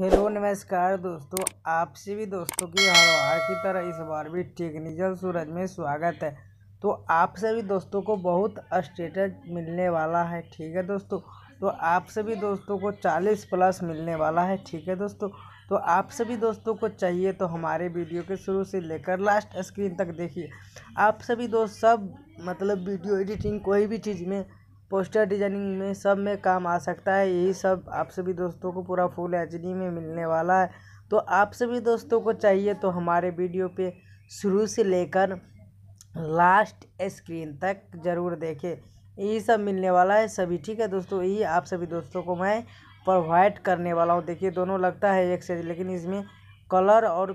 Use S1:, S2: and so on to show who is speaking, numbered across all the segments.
S1: hello नमस्कार दोस्तों आपसे भी दोस्तों की हर हर की तरह इस बार भी टेक्निकल सूरज में स्वागत है तो आप सभी दोस्तों को बहुत स्टेटस मिलने वाला है ठीक है दोस्तों तो आप सभी दोस्तों को 40 प्लस मिलने वाला है ठीक है दोस्तों तो आप सभी दोस्तों को चाहिए तो हमारे वीडियो के शुरू से लेकर लास्ट स्क्रीन तक देखिए आप सभी दोस्त सब मतलब वीडियो एडिटिंग कोई भी चीज़ में पोस्टर डिजाइनिंग में सब में काम आ सकता है यही सब आप सभी दोस्तों को पूरा फुल एच डी में मिलने वाला है तो आप सभी दोस्तों को चाहिए तो हमारे वीडियो पे शुरू से लेकर लास्ट स्क्रीन तक ज़रूर देखें यही सब मिलने वाला है सभी ठीक है दोस्तों यही आप सभी दोस्तों को मैं प्रोवाइड करने वाला हूँ देखिए दोनों लगता है एक से लेकिन इसमें कलर और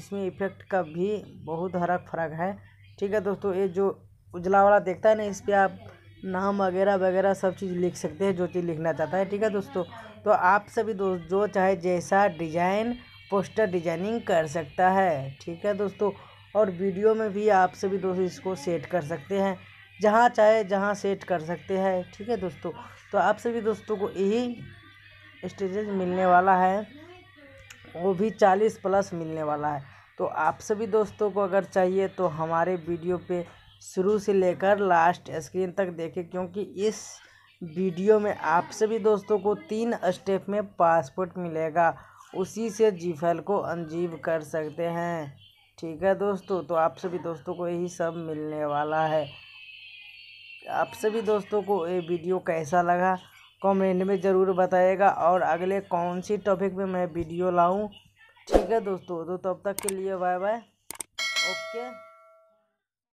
S1: इसमें इफेक्ट का भी बहुत हरक फर्क है ठीक है दोस्तों ये जो उजला वाला देखता है ना इस पर आप नाम वगैरह वगैरह सब चीज़ लिख सकते हैं जो चीज़ लिखना चाहता है ठीक है दोस्तों तो आप सभी दोस्त जो चाहे जैसा डिज़ाइन पोस्टर डिजाइनिंग कर सकता है ठीक है दोस्तों और वीडियो में भी आप सभी दोस्त इसको सेट कर सकते हैं जहाँ चाहे जहाँ सेट कर सकते हैं ठीक है दोस्तों तो आप सभी दोस्तों को यही स्टेजेज मिलने वाला है वो भी चालीस प्लस मिलने वाला है तो आप सभी दोस्तों को अगर चाहिए तो हमारे वीडियो पे शुरू से लेकर लास्ट स्क्रीन तक देखें क्योंकि इस वीडियो में आप सभी दोस्तों को तीन स्टेप में पासपोर्ट मिलेगा उसी से जी को अंजीव कर सकते हैं ठीक है दोस्तों तो आप सभी दोस्तों को यही सब मिलने वाला है आप सभी दोस्तों को ये वीडियो कैसा लगा कमेंट में ज़रूर बताइएगा और अगले कौन सी टॉपिक में मैं वीडियो लाऊं ठीक है दोस्तों तो तब तक के लिए बाय बाय
S2: ओके